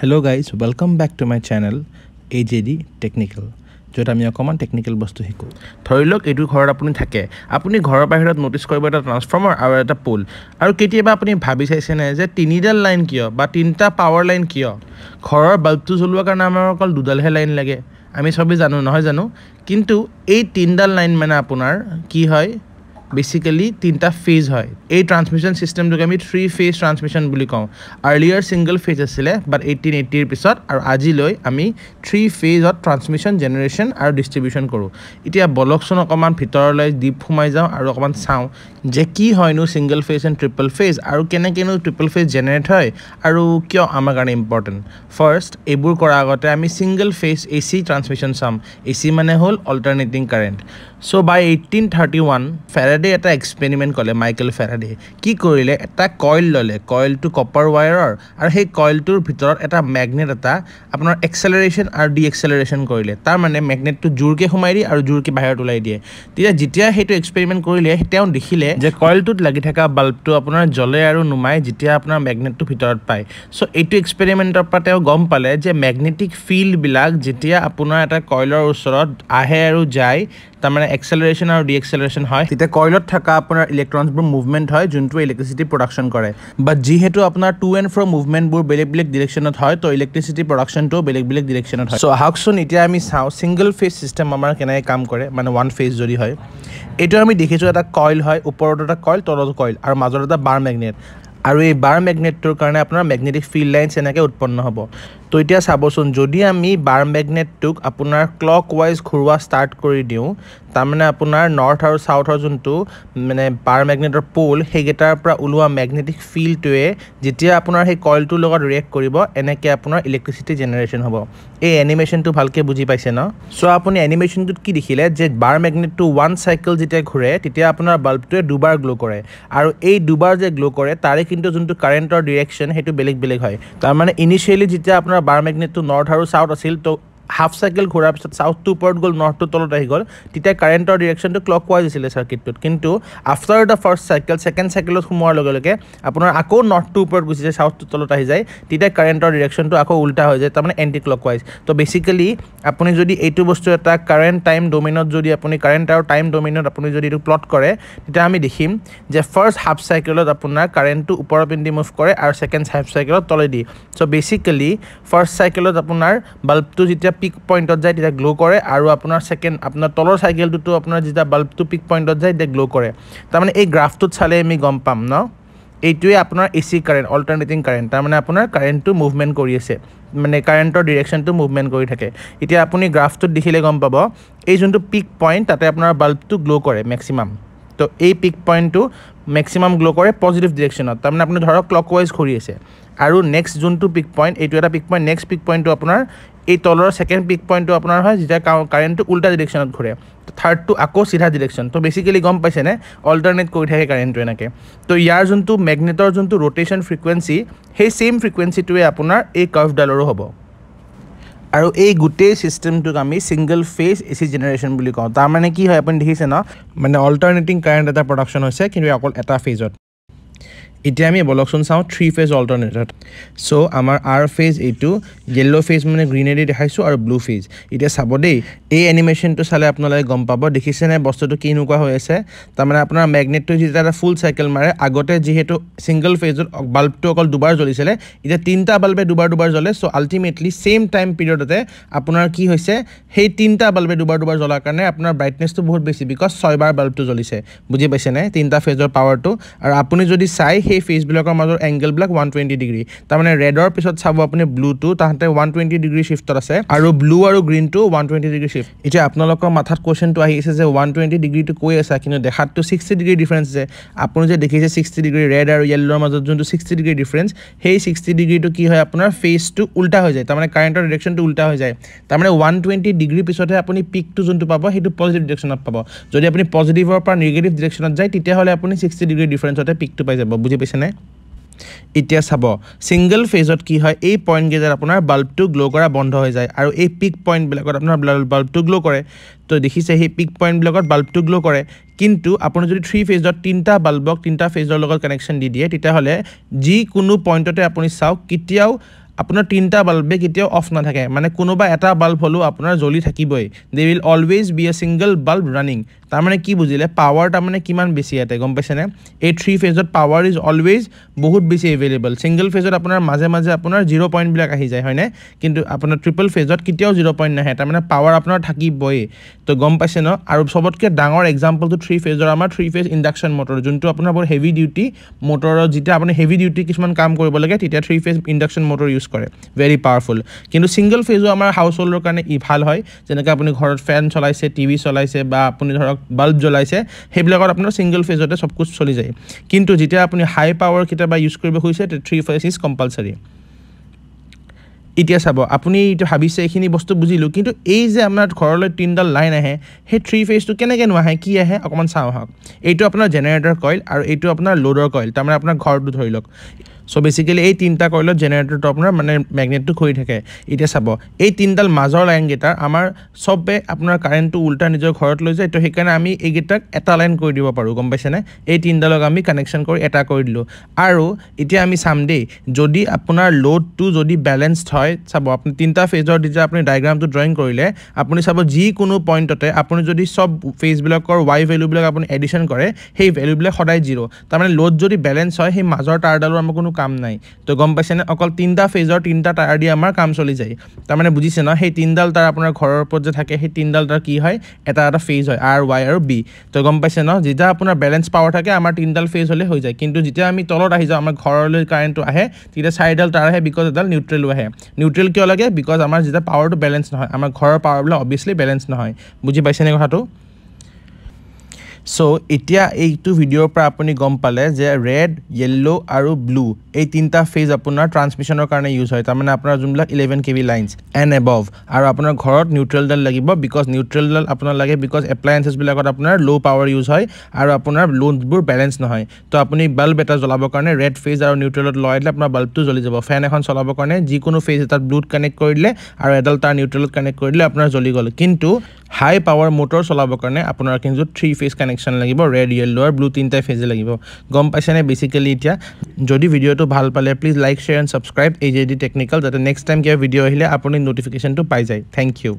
hello' guys welcome back to my channel A J D technical য'ত আমি অকণমান technical বস্তু শিকোঁ ধৰি লওক এইটো ঘৰত আপুনি থাকে আপুনি ঘৰৰ বাহিৰত ন'টিছ কৰিব এটা ট্ৰান্সফৰ্মাৰ আৰু এটা পুল আৰু কেতিয়াবা আপুনি ভাবি চাইছেনে যে তিনিডাল লাইন কিয় বা তিনিটা পাৱাৰ লাইন কিয় ঘৰৰ বাল্বটো জ্বলোৱাৰ কাৰণে আমাৰ অকল দুডালহে লাইন লাগে আমি চবেই জানো নহয় জানো কিন্তু এই তিনিডাল লাইন মানে আপোনাৰ কি হয় বেচিকেলি তিনিটা ফেজ হয় এই ট্ৰান্সমিশ্যন ছিষ্টেমটোকে আমি থ্ৰী ফেজ ট্ৰান্সমিশ্যন বুলি কওঁ আৰ্লিয়াৰ ছিংগল ফেজ আছিলে বাট এইটিন এইটিৰ পিছত আৰু আজিলৈ আমি থ্ৰী ফেজত ট্ৰান্সমিশ্যন জেনেৰেশ্যন আৰু ডিষ্ট্ৰিবিউশ্যন কৰোঁ এতিয়া বলকচোন অকণমান ভিতৰলৈ ডিপ সোমাই যাওঁ আৰু অকণমান চাওঁ যে কি হয়নো single phase and triple phase আৰু কেনেকৈনো ট্ৰিপল ফেজ জেনেৰেট হয় আৰু কিয় আমাৰ কাৰণে ইম্পৰ্টেণ্ট ফাৰ্ষ্ট এইবোৰ কৰাৰ আগতে আমি single phase A C transmission চাম এ চি মানে হ'ল alternating current so' by eighteen thirty one Faraday এটা এক্সপেৰিমেণ্ট ক'লে মাইকেল ফেৰাডে কি কৰিলে এটা কইল ল'লে কইলটো কপাৰ ৱায়াৰৰ আৰু সেই কইলটোৰ ভিতৰত এটা মেগনেট এটা আপোনাৰ এক্সেলাৰেশ্যন আৰু ডি এক্সেলাৰেশ্যন কৰিলে তাৰমানে মেগনেটটো জোৰকৈ সোমাই দিয়ে আৰু জোৰকৈ বাহিৰত ওলাই দিয়ে তেতিয়া যেতিয়া সেইটো এক্সপেৰিমেণ্ট কৰিলে তেওঁ দেখিলে যে কইলটোত লাগি থকা বাল্বটো আপোনাৰ জ্বলে আৰু নুমাই যেতিয়া আপোনাৰ মেগনেটটো ভিতৰত পায় চ' এইটো এক্সপেৰিমেণ্টৰ পৰা তেওঁ গম পালে যে মেগনেটিক ফিল্ডবিলাক যেতিয়া আপোনাৰ এটা কইলৰ ওচৰত আহে আৰু যায় তাৰমানে এক্সেলেৰেশ্যন আৰু ডি এক্সেলেৰেশ্যন হয় তেতিয়া কইলত থকা আপোনাৰ ইলেক্ট্ৰনছবোৰ মুভমেণ্ট হয় যোনটো ইলেক্ট্ৰিচিটি প্ৰডাকশ্যন কৰে বাট যিহেতু আপোনাৰ টু এণ্ড ফ্ৰ' মুভমেণ্টবোৰ বেলেগ বেলেগ ডিৰেকশ্যনত হয় তো ইলেক্ট্ৰিচিটি প্ৰডাকশ্যনটো বেলেগ বেলেগ ডিৰেকশ্যনত হয় চ' আহকচোন এতিয়া আমি চাওঁ ছিংগল ফেজ ছিষ্টেম আমাৰ কেনেকৈ কাম কৰে মানে ওৱান ফেজ যদি হয় এইটো আমি দেখিছোঁ এটা কইল হয় ওপৰত এটা কইল তলত কইল আৰু মাজত এটা বাৰ মেগনেট আৰু এই বাৰ মেগনেটটোৰ কাৰণে আপোনাৰ মেগনেটিক ফিল্ড লাইনছ এনেকৈ উৎপন্ন হ'ব তো এতিয়া চাবচোন যদি আমি বাৰ মেগনেটটোক আপোনাৰ ক্লক ৱাইজ ঘূৰোৱা ষ্টাৰ্ট কৰি দিওঁ তাৰমানে আপোনাৰ নৰ্থ আৰু ছাউথৰ যোনটো মানে পাৱাৰ মেগনেটৰ প'ল সেইকেইটাৰ পৰা ওলোৱা মেগনেটিক ফিল্ডটোৱে যেতিয়া আপোনাৰ সেই কইলটোৰ লগত ৰিয়েক্ট কৰিব এনেকৈ আপোনাৰ ইলেক্ট্ৰিচিটি জেনেৰেশ্যন হ'ব এই এনিমেশ্যনটো ভালকৈ বুজি পাইছে ন চ' আপুনি এনিমেশ্যনটোত কি দেখিলে যে বাৰ মেগনেটটো ওৱান চাইকেল যেতিয়া ঘূৰে তেতিয়া আপোনাৰ বাল্বটোৱে দুবাৰ গ্ল' কৰে আৰু এই দুবাৰ যে গ্ল' কৰে তাৰে কিন্তু যোনটো কাৰেণ্টৰ ডিৰেকশ্যন সেইটো বেলেগ বেলেগ হয় তাৰমানে ইনিচিয়েলি যেতিয়া আপোনাৰ বাৰ মেগনেটটো নৰ্থ আৰু ছাউথ আছিল ত' হাফ চাইকেল ঘূৰাৰ পিছত চাউথটো ওপৰত গ'ল নৰ্থটো তলত আহি গ'ল তেতিয়া কাৰেণ্টৰ ডিৰেকশ্যনটো ক্লক ৱাইজ আছিলে চাৰ্কিটটোত কিন্তু after the first cycle second চাইকেলত সোমোৱাৰ লগে লগে আপোনাৰ আকৌ নৰ্থটো ওপৰত গুচি যায় চাউথটো তলত আহি যায় তেতিয়া কাৰেণ্টৰ ডিৰেকশ্যনটো আকৌ উল্টা হৈ যায় তাৰমানে এণ্টি ক্লক ৱাইজ তো বেচিকেলি আপুনি যদি এইটো বস্তু এটা কাৰেণ্ট টাইম ডমিনত যদি আপুনি কাৰেণ্ট আৰু টাইম ডমিনত আপুনি যদি এইটো প্লট কৰে তেতিয়া আমি দেখিম যে ফাৰ্ষ্ট হাফ চাইকেলত আপোনাৰ কাৰেণ্টটো ওপৰৰ পিন্ধি মুভ কৰে আৰু ছেকেণ্ড হাফ চাইকেলত তলে দি চ' বেচিকেলি ফাৰ্ষ্ট চাইকেলত আপোনাৰ বাল্বটো যেতিয়া যেতিয়া পিক পইণ্টত যায় তেতিয়া গ্ল' কৰে আৰু আপোনাৰ ছেকেণ্ড আপোনাৰ তলৰ চাইকেলটোতো আপোনাৰ যেতিয়া বাল্বটো পিক পইণ্টত যায় তেতিয়া গ্ল' কৰে তাৰমানে এই গ্ৰাফটোত চালে আমি গম পাম ন এইটোৱে আপোনাৰ A C current alternating current তাৰমানে আপোনাৰ কাৰেণ্টটো মুভমেণ্ট কৰি আছে মানে কাৰেণ্টৰ ডিৰেকশ্যনটো মুভমেণ্ট কৰি থাকে এতিয়া আপুনি গ্ৰাফটোত দেখিলে গম পাব এই যোনটো পিক পইণ্ট তাতে আপোনাৰ বাল্বটো গ্ল' কৰে মেক্সিমাম তো এই পিক পইণ্টটো মেক্সিমাম গ্ল' কৰে পজিটিভ ডিৰেকশ্যনত তাৰমানে আপুনি ধৰক ক্লক ৱাইজ ঘূৰি আছে আৰু নেক্সট যোনটো পিক পইণ্ট এইটো এটা পিক পইণ্ট নেক্সট পিক পইণ্টটো আপোনাৰ এই তলৰ ছেকেণ্ড পিক পইণ্টটো আপোনাৰ হয় যেতিয়া কাৰেণ্টটো উল্টা ডিৰেকশ্যনত ঘূৰে থাৰ্ডটো আকৌ চিধা ডিৰেকশ্যন তো বেছিকেলি গম পাইছেনে অল্টাৰনেট কৰি থাকে কাৰেণ্টটো এনেকৈ তো ইয়াৰ যোনটো মেগনেটৰ যোনটো ৰ'টেশ্যন ফ্ৰিকুৱেঞ্চি সেই ছেইম ফ্ৰিকুৱেঞ্চিটোৱে আপোনাৰ এই কাৰ্ভডালৰো হ'ব আৰু এই গোটেই ছিষ্টেমটোক আমি single phase A C generation বুলি কওঁ তাৰমানে কি হয় আপুনি দেখিছে ন মানে অল্টাৰনেটিং কাৰেণ্ট এটা প্ৰডাকশ্যন হৈছে কিন্তু অকল এটা ফেজত এতিয়া আমি বলকচোন চাওঁ থ্ৰী ফেজ অল্টাৰনেটত চ' আমাৰ আৰ ফেজ এইটো য়েল্ল' ফেজ মানে গ্ৰীনেৰি দেখাইছোঁ আৰু ব্লু ফেজ এতিয়া চাব দেই এই এনিমেশ্যনটো চালে আপোনালোকে গম পাব দেখিছেনে বস্তুটো কেনেকুৱা হৈ আছে তাৰমানে আপোনাৰ মেগনেটটো যেতিয়া এটা ফুল চাইকেল মাৰে আগতে যিহেতু ছিংগল ফেজত বাল্বটো অকল দুবাৰ জ্বলিছিলে এতিয়া তিনিটা বাল্বে দুবাৰ দুবাৰ জ্বলে চ' আল্টিমেটলি ছেইম টাইম পিৰিয়ডতে আপোনাৰ কি হৈছে সেই তিনিটা বাল্বে দুবাৰ দুবাৰ জ্বলাৰ কাৰণে আপোনাৰ ব্ৰাইটনেছটো বহুত বেছি বিকজ ছয়বাৰ বাল্বটো জ্বলিছে বুজি পাইছেনে তিনিটা ফেজৰ পাৱাৰটো আৰু আপুনি যদি চাই সেই ফেচবিলাকৰ মাজৰ এংগেলবিলাক ওৱান টুৱেণ্টি ডিগ্ৰী তাৰমানে ৰেডৰ পিছত চাব আপুনি ব্লুটো তাহাঁতে ওৱান টুৱেণ্টি ডিগ্ৰী শ্বিফ্টত আছে আৰু ব্লু আৰু গ্ৰীণটো ওৱান টুৱেণ্টি ডিগ্ৰী শ্বিফ্ট এতিয়া আপোনালোকৰ মাথাত কুৱেশ্যনটো আহিছে যে ওৱান টুৱেণ্টি ডিগ্ৰীটো কৈ আছে কিন্তু দেখাততো ছিক্সটি ডিগ্ৰী ডিফাৰেঞ্চ যে আপুনি যে দেখিছে ছিক্সটি ডিগ্ৰী ৰেড আৰু য়েল্ল'ৰ মাজত যোনটো ছিক্সটি ডিগ্ৰী ডিফাৰেঞ্চ সেই ছিক্সটি ডিগ্ৰীটো কি হয় আপোনাৰ ফেচটো উল্টা হৈ যায় তাৰমানে কাৰেণ্টৰ ডিৰেকশ্যনটো উল্টা হৈ যায় তাৰমানে ওৱান টুৱেণ্টি ডিগ্ৰী পিছতহে আপুনি পিকটো যোনটো পাব সেইটো পজিটিভ ডিৰেকশ্যনত পাব যদি আপুনি পজিটিভৰ পৰা নিগেটিভ ডিৰেকশ্যনত যায় তেতিয়াহ'লে আপুনি ছিক্সটি ডিগ্ৰী ডিফাৰেঞ্চতে পিকটো পাই যাব বুজি বুজি পাইছেনে এতিয়া চাব ছিংগল ফেজত কি হয় এই পইণ্ট পইণ্টকেইটাত আপোনাৰ বাল্বটো গ্ল' কৰা বন্ধ হৈ যায় আৰু এই পিক পইণ্টবিলাকত আপোনাৰ বাল্বটো গ্ল' কৰে তো দেখিছে সেই পিক পইণ্টবিলাকত বাল্বটো গ্ল' কৰে কিন্তু আপুনি যদি থ্ৰী ফেজত তিনিটা বাল্বক তিনিটা ফেজৰ লগত কানেকশ্যন দি দিয়ে তেতিয়াহ'লে যিকোনো পইণ্টতে আপুনি চাওক কেতিয়াও আপোনাৰ তিনিটা বাল্বে কেতিয়াও অফ নাথাকে মানে কোনোবা এটা বাল্ব হ'লেও আপোনাৰ জ্বলি থাকিবই they will always be a single bulb running তাৰমানে কি বুজিলে পাৱাৰ তাৰমানে কিমান বেছি ইয়াতে গম পাইছেনে এই থ্ৰী ফেজত পাৱাৰ ইজ অলৱেজ বহুত বেছি এভেইলেবল ছিংগল ফেজত আপোনাৰ মাজে মাজে আপোনাৰ জিৰ' পইণ্টবিলাক আহি যায় হয়নে কিন্তু আপোনাৰ ট্ৰিপল ফেজত কেতিয়াও জিৰ' পইণ্ট নাহে তাৰমানে পাৱাৰ আপোনাৰ থাকিবই তো গম পাইছে ন আৰু চবতকৈ ডাঙৰ এক্সাম্পলটো থ্ৰী ফেজৰ আমাৰ থ্ৰী ফেজ ইণ্ডাকশ্যন মটৰ যোনটো আপোনাৰ বৰ হেভি ডিউটি মটৰত যেতিয়া আপুনি হেভি ডিউটি কিছুমান কাম কৰিব লাগে তেতিয়া three phase induction motor use use কৰে ভেৰি পাওয়াৰফুল কিন্তু সিঙ্গল আমাৰ হাউচ হোল্ডৰ কাৰণে ই ভাল হয় যেনেকৈ আপুনি ঘৰত ফেন চলাইছে টিভি চলাইছে বা আপুনি ধৰক বাল্ব জ্বলাইছে সেইবিল আপনাৰ সিঙ্গল ফেজতে সবকু চলি যায় কিন্তু যেতিয়া আপুনি হাই পাৱাৰ কেতিয়াবা ইউজ কৰবে খুঁজছে থ্ৰী ফেজ ইজ কম্পালসারি এতিয়া চাব আপুনি এইটো ভাবিছে এইখিনি বস্তু বুজিলোঁ কিন্তু এই যে আমাৰ ঘৰলৈ তিনিডাল লাইন আহে সেই থ্ৰী ফেজটো কেনেকৈ নোহাহে কি আহে অকণমান চাওঁ আহক এইটো আপোনাৰ জেনেৰেটৰ কইল আৰু এইটো আপোনাৰ লোডৰ কইল তাৰমানে আপোনাৰ ঘৰটো ধৰি লওক চ' বেচিকেলি এই তিনিটা কইলত জেনেৰেটৰটো আপোনাৰ মানে মেগনেটটো খৰি থাকে এতিয়া চাব এই তিনিডাল মাজৰ লাইনকেইটাৰ আমাৰ চবে আপোনাৰ কাৰেণ্টটো উল্টা নিজৰ ঘৰত লৈ যায় তো সেইকাৰণে আমি এইকেইটাক এটা লাইন কৰি দিব পাৰোঁ গম পাইছেনে এই তিনিডালক আমি কানেকশ্যন কৰি এটা কৰি দিলোঁ আৰু এতিয়া আমি চাম দেই যদি আপোনাৰ লোডটো যদি বেলেঞ্চড হয় চাব আপুনি তিনিটা ফেজৰ যেতিয়া আপুনি ডায়েগ্ৰামটো ড্ৰয়িং কৰিলে আপুনি চাব যিকোনো পইণ্টতে আপুনি যদি চব ফেজবিলাকৰ ৱাই ভেলুবিলাক আপুনি এডিশ্যন কৰে সেই ভেলুবিলাক সদায় জিৰ' তাৰমানে লোড যদি বেলেঞ্চ হয় সেই মাজৰ তাৰডালৰ আমাৰ কোনো কাম নাই তো গম পাইছেনে অকল তিনিটা ফেজৰ তিনিটা তাঁৰ দি আমাৰ কাম চলি যায় তাৰমানে বুজিছে ন সেই তিনিডাল তাৰ আপোনাৰ ঘৰৰ ওপৰত যে থাকে সেই তিনিডাল তাৰ কি হয় এটা এটা ফেজ হয় আৰ ৱাই আৰু বি তো গম পাইছে ন যেতিয়া আপোনাৰ বেলেঞ্চ পাৱাৰ থাকে আমাৰ তিনিডাল ফেজ হ'লে হৈ যায় কিন্তু যেতিয়া আমি তলত আহি যাওঁ আমাৰ ঘৰলৈ কাৰেণ্টটো আহে তেতিয়া চাৰিডাল তাঁৰ আহে বিকজ এডাল নিউট্ৰেলো আহে নিউট্ৰেল কিয় লাগে বিকজ আমাৰ যেতিয়া পাৱাৰটো বেলেঞ্চ নহয় আমাৰ ঘৰৰ পাৱাৰবিলাক অভিয়াছলি বেলেঞ্চ নহয় বুজি পাইছেনে কথাটো সো এতিয়া এইটো ভিডিঅ'ৰ পৰা আপুনি গম পালে যে ৰেড য়েল্ল' আৰু ব্লু এই তিনিটা ফেজ আপোনাৰ ট্ৰান্সমিশ্যনৰ কাৰণে ইউজ হয় তাৰমানে আপোনাৰ যোনবিলাক eleven K V lines and above আৰু আপোনাৰ ঘৰত নিউট্ৰেলডাল লাগিব বিকজ নিউট্ৰেলডাল আপোনাৰ লাগে বিকজ এপ্লায়েঞ্চেছবিলাকত আপোনাৰ ল' পাৱাৰ ইউজ হয় আৰু আপোনাৰ লোনবোৰ বেলেঞ্চ নহয় তো আপুনি বাল্ব এটা জ্বলাবৰ কাৰণে ৰেড ফেজ আৰু নিউট্ৰেলত লৈ দিলে আপোনাৰ বাল্বটো জ্বলি যাব ফেন এখন চলাবৰ কাৰণে যিকোনো ফেজ এটাত ব্লুত কানেক্ট কৰি দিলে আৰু এডাল তাৰ নিউট্ৰেলত কানেক্ট কৰি দিলে আপোনাৰ জ্বলি গ'ল কিন্তু হাই পাৱাৰ মটৰ চলাবৰ কাৰণে আপোনাৰ কিন্তু থ্ৰী ফেজ কানেকশ্যন লাগিব ৰেড য়েল্ল' আৰু ব্লু তিনিটাই ফেজে লাগিব গম পাইছেনে বেছিকেলি এতিয়া যদি ভিডিঅ'টো ভাল পালে please like share and subscribe এই জে ডি টেকনিকেল যাতে নেক্সট টাইম কিবা ভিডিঅ' আহিলে আপুনি নটিফিকেশ্যনটো পাই যায় থেংক ইউ